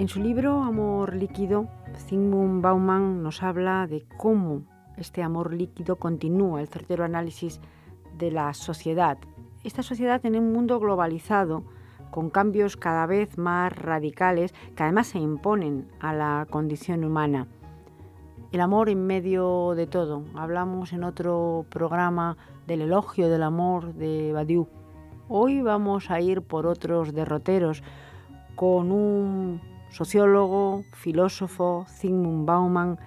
En su libro Amor líquido, Zygmunt Bauman nos habla de cómo este amor líquido continúa el certero análisis de la sociedad. Esta sociedad en un mundo globalizado, con cambios cada vez más radicales que además se imponen a la condición humana. El amor en medio de todo. Hablamos en otro programa del elogio del amor de Badiou. Hoy vamos a ir por otros derroteros con un sociólogo, filósofo, Zygmunt Bauman,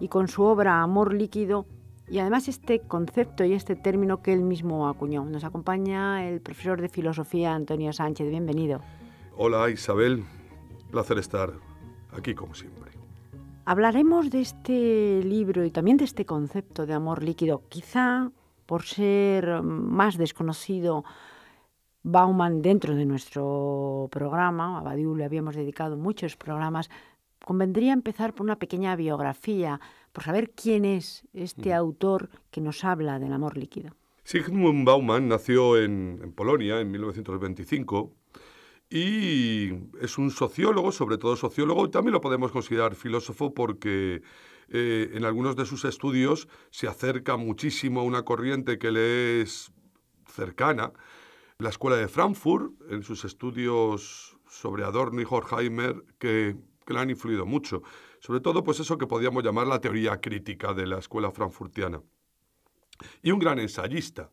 y con su obra Amor líquido, y además este concepto y este término que él mismo acuñó. Nos acompaña el profesor de filosofía Antonio Sánchez. Bienvenido. Hola Isabel, placer estar aquí como siempre. Hablaremos de este libro y también de este concepto de amor líquido, quizá por ser más desconocido Bauman dentro de nuestro programa. A Badiou le habíamos dedicado muchos programas. Convendría empezar por una pequeña biografía, por saber quién es este mm. autor que nos habla del amor líquido. Sigmund Bauman nació en, Polonia en 1925 y es un sociólogo, sobre todo sociólogo, y también lo podemos considerar filósofo porque eh, en algunos de sus estudios se acerca muchísimo a una corriente que le es cercana, la Escuela de Frankfurt, en sus estudios sobre Adorno y Horkheimer, que, que le han influido mucho. Sobre todo, pues eso que podíamos llamar la teoría crítica de la escuela frankfurtiana. Y un gran ensayista,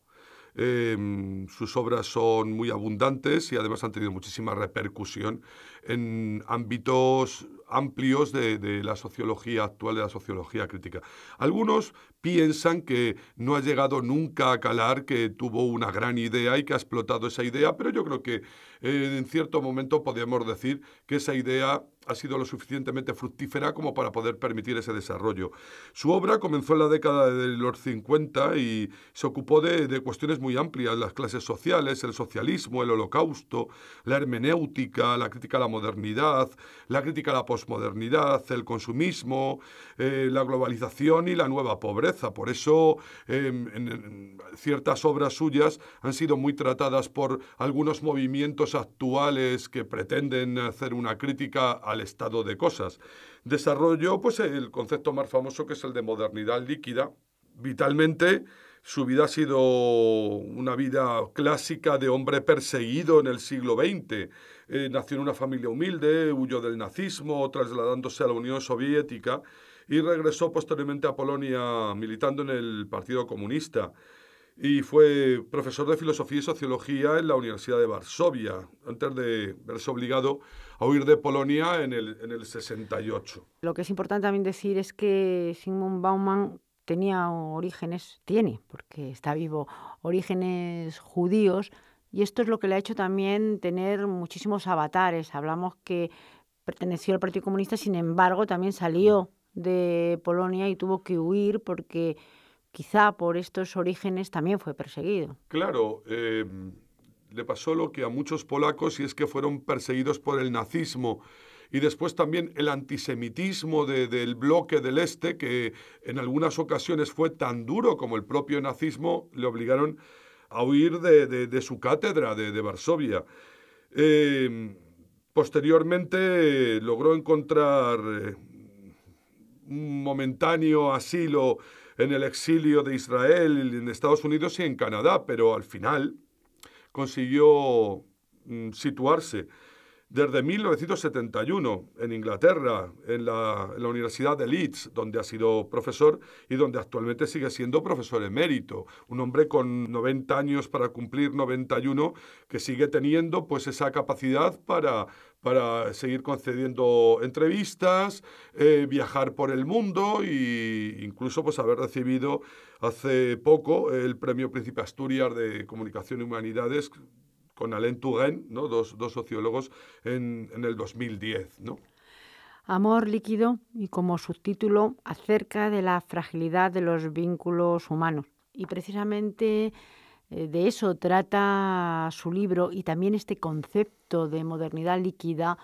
Em, sus obras son muy abundantes y además han tenido muchísima repercusión en ámbitos amplios de, la sociología actual, de la sociología crítica. Algunos piensan que no ha llegado nunca a calar, que tuvo una gran idea y que ha explotado esa idea, pero yo creo que eh, en cierto momento podríamos decir que esa idea ha sido lo suficientemente fructífera como para poder permitir ese desarrollo. Su obra comenzó en la década de los 50 y se ocupó de, de cuestiones muy amplias, las clases sociales, el socialismo, el holocausto, la hermenéutica, la crítica a la modernidad, la crítica a la posmodernidad, el consumismo, eh, la globalización y la nueva pobreza. Por eso em, ciertas obras suyas han sido muy tratadas por algunos movimientos actuales que pretenden hacer una crítica a al estado de cosas. Desarrolló pues, el concepto más famoso que es el de modernidad líquida. Vitalmente, su vida ha sido una vida clásica de hombre perseguido en el siglo XX. Eh, nació en una familia humilde, huyó del nazismo, trasladándose a la Unión Soviética y regresó posteriormente a Polonia militando en el Partido Comunista y fue profesor de filosofía y sociología en la Universidad de Varsovia, antes de verse obligado a huir de Polonia en el, en el 68. Lo que es importante también decir es que Sigmund Baumann tenía orígenes, tiene, porque está vivo, orígenes judíos, y esto es lo que le ha hecho también tener muchísimos avatares. Hablamos que perteneció al Partido Comunista, sin embargo, también salió mm. de Polonia y tuvo que huir porque quizá por estos orígenes también fue perseguido. Claro, em, le pasó lo que a muchos polacos y es que fueron perseguidos por el nazismo. Y después también el antisemitismo del bloque del Este, que en algunas ocasiones fue tan duro como el propio nazismo, le obligaron a huir de, su cátedra, de, Varsovia. Em, posteriormente eh, logró encontrar eh, un momentáneo asilo en el exilio de Israel, en Estados Unidos y en Canadá, pero al final consiguió mm, situarse desde 1971 en Inglaterra, en la, Universidad de Leeds, donde ha sido profesor y donde actualmente sigue siendo profesor emérito. Un hombre con 90 años para cumplir 91 que sigue teniendo pues esa capacidad para, para seguir concediendo entrevistas, eh, viajar por el mundo e incluso pues haber recibido hace poco el Premio Príncipe Asturias de Comunicación y Humanidades con Alain Touraine, ¿no? dos, sociólogos, en, el 2010. Amor líquido y como subtítulo acerca de la fragilidad de los vínculos humanos. Y precisamente eh, de eso trata su libro y también este concepto de modernidad líquida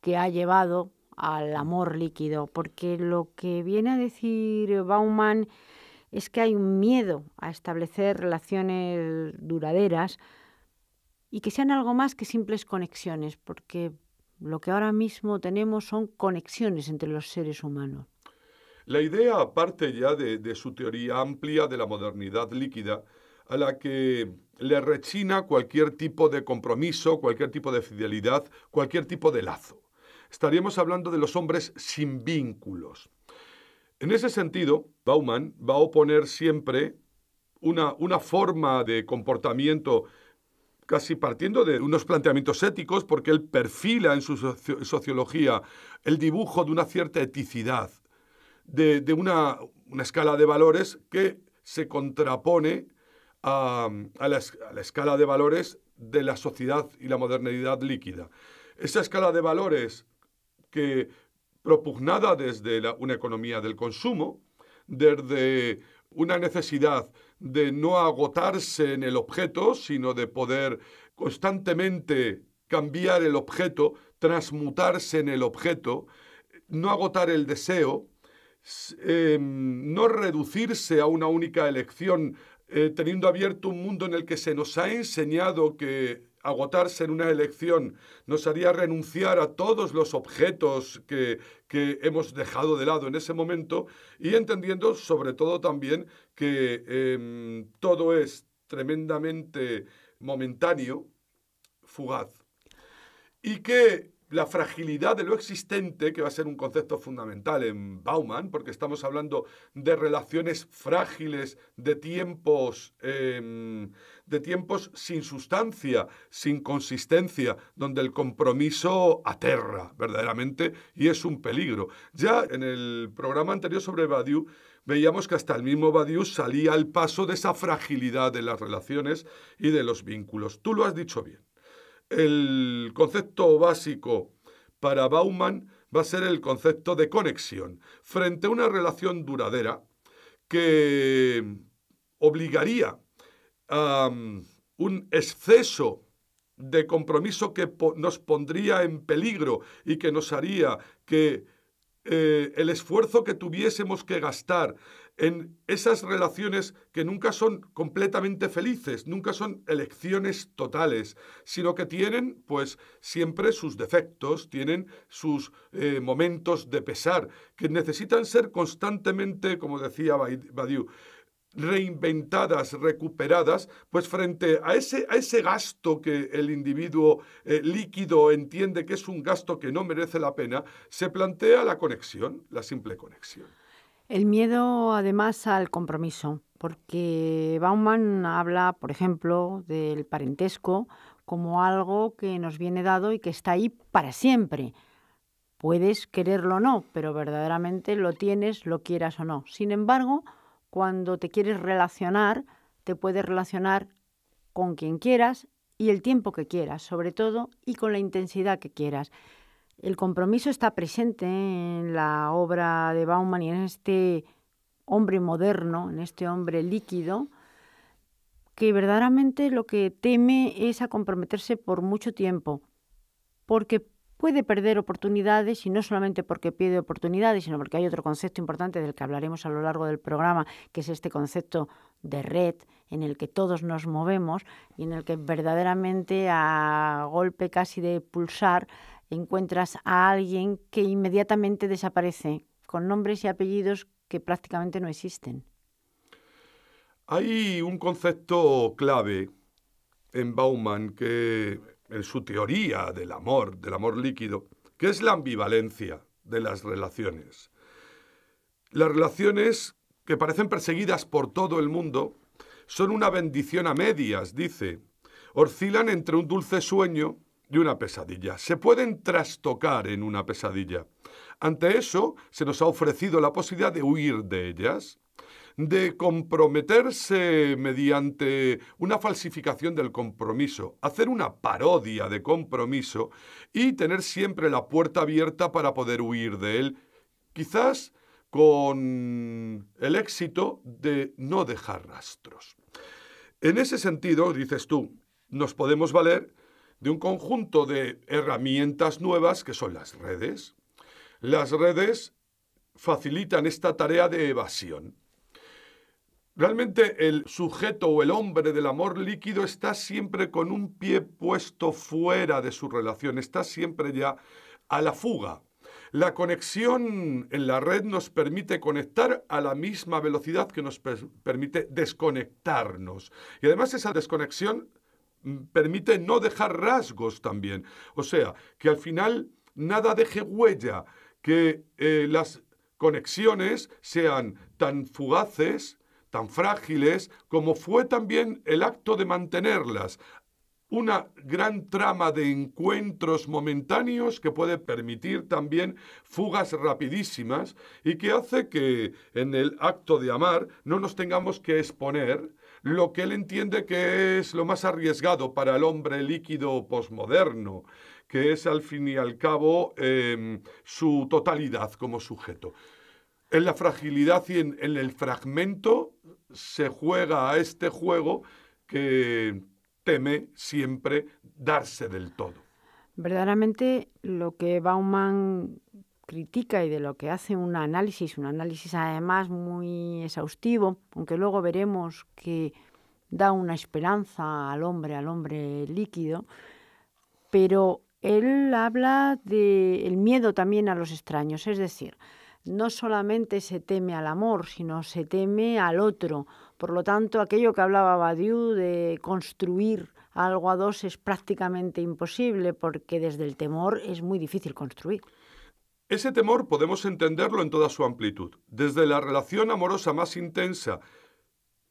que ha llevado al amor líquido, porque lo que viene a decir Bauman es que hay un miedo a establecer relaciones duraderas y que sean algo más que simples conexiones, porque lo que ahora mismo tenemos son conexiones entre los seres humanos. La idea aparte ya de, su teoría amplia de la modernidad líquida, a la que le rechina cualquier tipo de compromiso, cualquier tipo de fidelidad, cualquier tipo de lazo. Estaríamos hablando de los hombres sin vínculos. En ese sentido, Bauman va a oponer siempre una, una forma de comportamiento casi partiendo de unos planteamientos éticos, porque él perfila en su sociología el dibujo de una cierta eticidad, de, una, escala de valores que se contrapone a, la, escala de valores de la sociedad y la modernidad líquida. Esa escala de valores que propugnada desde una economía del consumo, desde una necesidad de no agotarse en el objeto, sino de poder constantemente cambiar el objeto, transmutarse en el objeto, no agotar el deseo, em, no reducirse a una única elección, eh, teniendo abierto un mundo en el que se nos ha enseñado que agotarse en una elección, nos haría renunciar a todos los objetos que, hemos dejado de lado en ese momento y entendiendo sobre todo también que em, todo es tremendamente momentáneo, fugaz, y que la fragilidad de lo existente, que va a ser un concepto fundamental en Bauman, porque estamos hablando de relaciones frágiles, de tiempos, em, de tiempos sin sustancia, sin consistencia, donde el compromiso aterra verdaderamente y es un peligro. Ya en el programa anterior sobre Badiou, veíamos que hasta el mismo Badiou salía al paso de esa fragilidad de las relaciones y de los vínculos. Tú lo has dicho bien el concepto básico para Bauman va a ser el concepto de conexión frente a una relación duradera que obligaría a mm, un exceso de compromiso que nos pondría en peligro y que nos haría que eh, el esfuerzo que tuviésemos que gastar en esas relaciones que nunca son completamente felices, nunca son elecciones totales, sino que tienen pues siempre sus defectos, tienen sus eh, momentos de pesar, que necesitan ser constantemente, como decía Badiou, reinventadas, recuperadas, pues frente a ese, a ese gasto que el individuo eh, líquido entiende que es un gasto que no merece la pena, se plantea la conexión, la simple conexión. El miedo además al compromiso, porque Bauman habla, por ejemplo, del parentesco como algo que nos viene dado y que está ahí para siempre. Puedes quererlo o no, pero verdaderamente lo tienes, lo quieras o no. Sin embargo, cuando te quieres relacionar, te puedes relacionar con quien quieras y el tiempo que quieras, sobre todo, y con la intensidad que quieras. El compromiso está presente en la obra de Bauman y en este hombre moderno, en este hombre líquido, que verdaderamente lo que teme es a comprometerse por mucho tiempo, porque puede perder oportunidades y no solamente porque pierde oportunidades, sino porque hay otro concepto importante del que hablaremos a lo largo del programa, que es este concepto de red en el que todos nos movemos y en el que verdaderamente a golpe casi de pulsar encuentras a alguien que inmediatamente desaparece, con nombres y apellidos que prácticamente no existen. Hay un concepto clave en Bauman que en su teoría del amor, del amor líquido, que es la ambivalencia de las relaciones. Las relaciones que parecen perseguidas por todo el mundo son una bendición a medias, dice. Oscilan entre un dulce sueño de una pesadilla. Se pueden trastocar en una pesadilla. Ante eso, se nos ha ofrecido la posibilidad de huir de ellas, de comprometerse mediante una falsificación del compromiso, hacer una parodia de compromiso y tener siempre la puerta abierta para poder huir de él, quizás con el éxito de no dejar rastros. En ese sentido, dices tú, nos podemos valer de un conjunto de herramientas nuevas que son las redes. Las redes facilitan esta tarea de evasión. Realmente el sujeto o el hombre del amor líquido está siempre con un pie puesto fuera de su relación, está siempre ya a la fuga. La conexión en la red nos permite conectar a la misma velocidad que nos permite desconectarnos. Y además esa desconexión permite no dejar rasgos también. O sea, que al final nada deje huella, que eh, las conexiones sean tan fugaces, tan frágiles, como fue también el acto de mantenerlas. Una gran trama de encuentros momentáneos que puede permitir también fugas rapidísimas y que hace que en el acto de amar no nos tengamos que exponer lo que él entiende que es lo más arriesgado para el hombre líquido posmoderno, que es al fin y al cabo em, su totalidad como sujeto. En la fragilidad y en, el fragmento se juega a este juego que teme siempre darse del todo. Verdaderamente lo que Bauman critica y de lo que hace un análisis, un análisis además muy exhaustivo, aunque luego veremos que da una esperanza al hombre, al hombre líquido, pero él habla de el miedo también a los extraños, es decir, no solamente se teme al amor, sino se teme al otro. Por lo tanto, aquello que hablaba Badiou de construir algo a dos es prácticamente imposible porque desde el temor es muy difícil construir. Ese temor podemos entenderlo en toda su amplitud, desde la relación amorosa más intensa,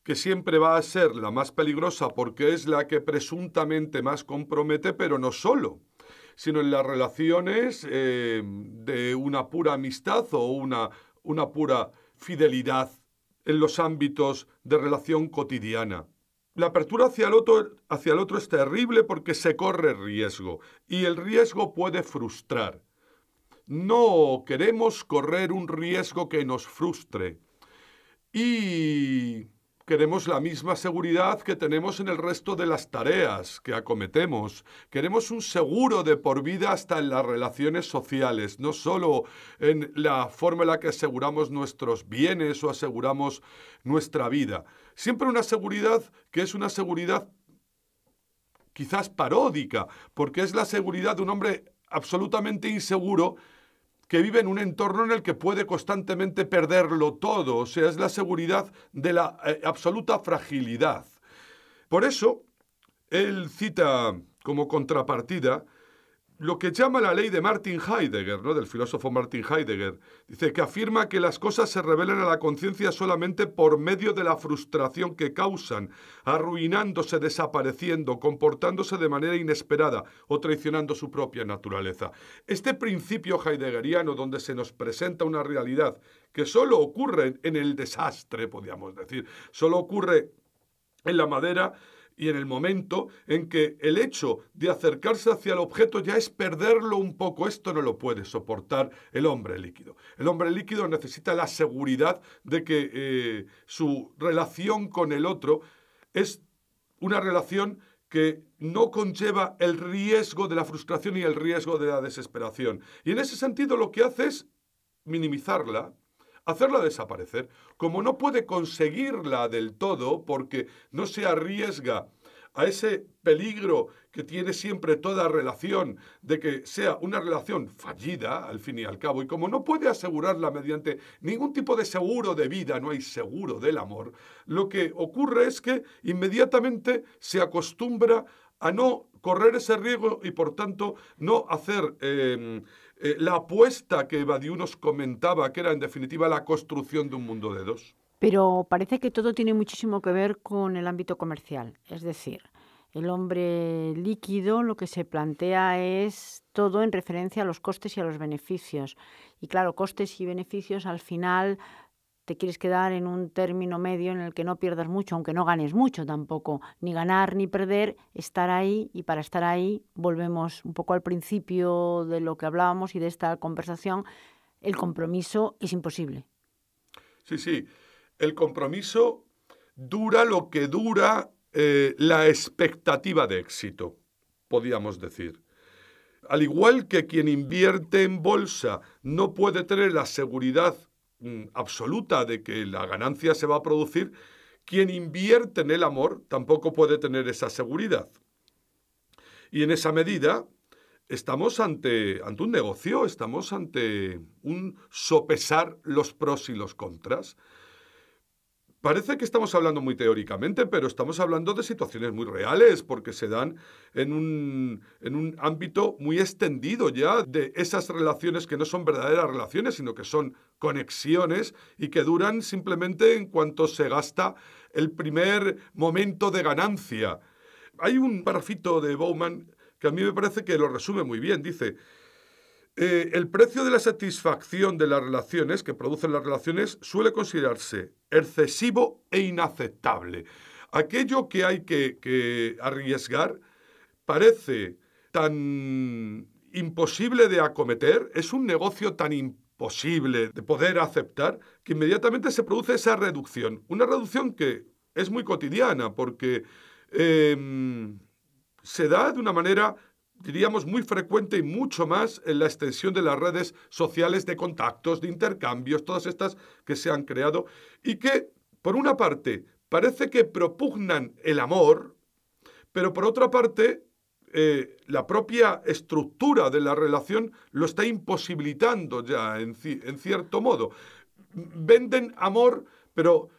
que siempre va a ser la más peligrosa porque es la que presuntamente más compromete, pero no solo, sino en las relaciones eh, de una pura amistad o una, pura fidelidad en los ámbitos de relación cotidiana. La apertura hacia el, otro, hacia el otro es terrible porque se corre riesgo y el riesgo puede frustrar. No queremos correr un riesgo que nos frustre y queremos la misma seguridad que tenemos en el resto de las tareas que acometemos. Queremos un seguro de por vida hasta en las relaciones sociales, no solo en la forma en la que aseguramos nuestros bienes o aseguramos nuestra vida. Siempre una seguridad que es una seguridad quizás paródica, porque es la seguridad de un hombre absolutamente inseguro que vive en un entorno en el que puede constantemente perderlo todo, o sea, es la seguridad de la eh, absoluta fragilidad. Por eso, él cita como contrapartida lo que llama la ley de Martin Heidegger, ¿no? del filósofo Martin Heidegger, dice que afirma que las cosas se revelan a la conciencia solamente por medio de la frustración que causan, arruinándose, desapareciendo, comportándose de manera inesperada o traicionando su propia naturaleza. Este principio heideggeriano donde se nos presenta una realidad que solo ocurre en el desastre, podríamos decir, solo ocurre en la madera, y en el momento en que el hecho de acercarse hacia el objeto ya es perderlo un poco. Esto no lo puede soportar el hombre líquido. El hombre líquido necesita la seguridad de que eh, su relación con el otro es una relación que no conlleva el riesgo de la frustración y el riesgo de la desesperación. Y en ese sentido lo que hace es minimizarla, hacerla desaparecer. Como no puede conseguirla del todo porque no se arriesga a ese peligro que tiene siempre toda relación, de que sea una relación fallida al fin y al cabo, y como no puede asegurarla mediante ningún tipo de seguro de vida, no hay seguro del amor, lo que ocurre es que inmediatamente se acostumbra a no correr ese riesgo y por tanto no hacer em, eh, la apuesta que Badiou nos comentaba, que era en definitiva la construcción de un mundo de dos. Pero parece que todo tiene muchísimo que ver con el ámbito comercial, es decir, el hombre líquido lo que se plantea es todo en referencia a los costes y a los beneficios. Y claro, costes y beneficios al final te quieres quedar en un término medio en el que no pierdas mucho, aunque no ganes mucho tampoco, ni ganar ni perder, estar ahí y para estar ahí volvemos un poco al principio de lo que hablábamos y de esta conversación, el compromiso es imposible. Sí, sí, el compromiso dura lo que dura eh, la expectativa de éxito, podríamos decir. Al igual que quien invierte en bolsa no puede tener la seguridad Mm, absoluta de que la ganancia se va a producir, quien invierte en el amor tampoco puede tener esa seguridad. Y en esa medida estamos ante, ante un negocio, estamos ante un sopesar los pros y los contras. Parece que estamos hablando muy teóricamente, pero estamos hablando de situaciones muy reales, porque se dan en un, ámbito muy extendido ya de esas relaciones que no son verdaderas relaciones, sino que son conexiones y que duran simplemente en cuanto se gasta el primer momento de ganancia. Hay un barfito de Bowman que a mí me parece que lo resume muy bien. Dice, eh, el precio de la satisfacción de las relaciones que producen las relaciones suele considerarse excesivo e inaceptable. Aquello que hay que, arriesgar parece tan imposible de acometer, es un negocio tan imposible de poder aceptar, que inmediatamente se produce esa reducción. Una reducción que es muy cotidiana porque em, se da de una manera diríamos, muy frecuente y mucho más en la extensión de las redes sociales de contactos, de intercambios, todas estas que se han creado y que, por una parte, parece que propugnan el amor, pero por otra parte, eh, la propia estructura de la relación lo está imposibilitando ya, en cierto modo. Venden amor, pero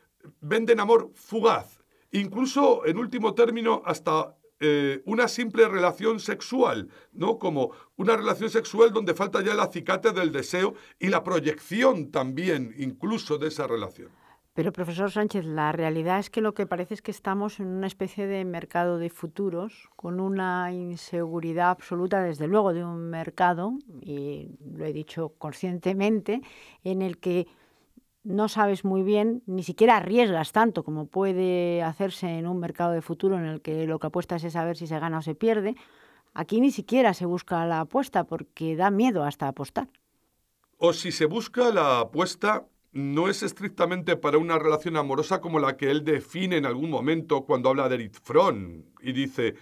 venden amor fugaz, incluso en último término hasta eh, una simple relación sexual, ¿no? Como una relación sexual donde falta ya el acicate del deseo y la proyección también, incluso de esa relación. Pero, profesor Sánchez, la realidad es que lo que parece es que estamos en una especie de mercado de futuros, con una inseguridad absoluta, desde luego, de un mercado, y lo he dicho conscientemente, en el que no sabes muy bien, ni siquiera arriesgas tanto como puede hacerse en un mercado de futuro en el que lo que apuestas es saber si se gana o se pierde. Aquí ni siquiera se busca la apuesta porque da miedo hasta apostar. O si se busca la apuesta, no es estrictamente para una relación amorosa como la que él define en algún momento cuando habla de Eric y dice,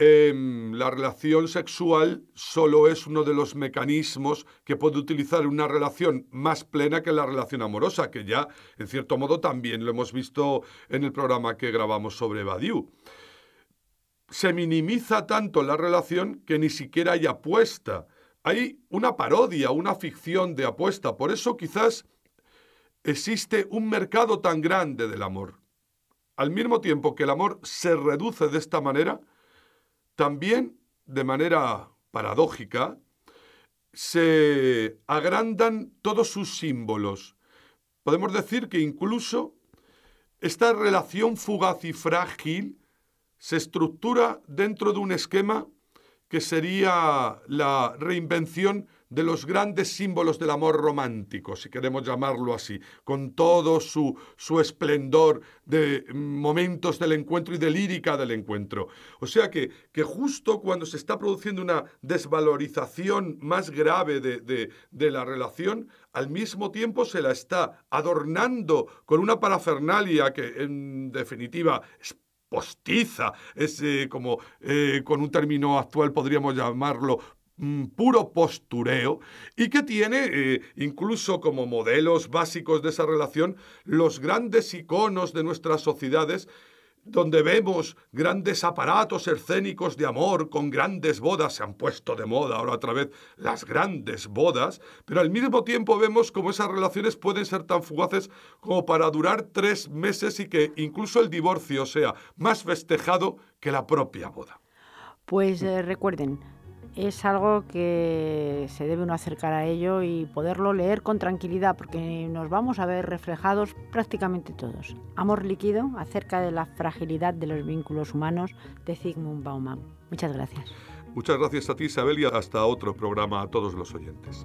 Em, la relación sexual solo es uno de los mecanismos que puede utilizar una relación más plena que la relación amorosa, que ya, en cierto modo, también lo hemos visto en el programa que grabamos sobre Badiou. Se minimiza tanto la relación que ni siquiera hay apuesta. Hay una parodia, una ficción de apuesta. Por eso quizás existe un mercado tan grande del amor. Al mismo tiempo que el amor se reduce de esta manera, también, de manera paradójica, se agrandan todos sus símbolos. Podemos decir que incluso esta relación fugaz y frágil se estructura dentro de un esquema que sería la reinvención de los grandes símbolos del amor romántico, si queremos llamarlo así, con todo su, su esplendor de momentos del encuentro y de lírica del encuentro. O sea que, justo cuando se está produciendo una desvalorización más grave de, la relación, al mismo tiempo se la está adornando con una parafernalia que en definitiva es postiza, es eh, como eh, con un término actual podríamos llamarlo puro postureo y que tiene eh, incluso como modelos básicos de esa relación los grandes iconos de nuestras sociedades donde vemos grandes aparatos escénicos de amor con grandes bodas, se han puesto de moda ahora otra vez las grandes bodas, pero al mismo tiempo vemos como esas relaciones pueden ser tan fugaces como para durar tres meses y que incluso el divorcio sea más festejado que la propia boda. Pues eh, recuerden, es algo que se debe uno acercar a ello y poderlo leer con tranquilidad porque nos vamos a ver reflejados prácticamente todos. Amor líquido acerca de la fragilidad de los vínculos humanos de Sigmund Bauman. Muchas gracias. Muchas gracias a ti Isabel y hasta otro programa a todos los oyentes.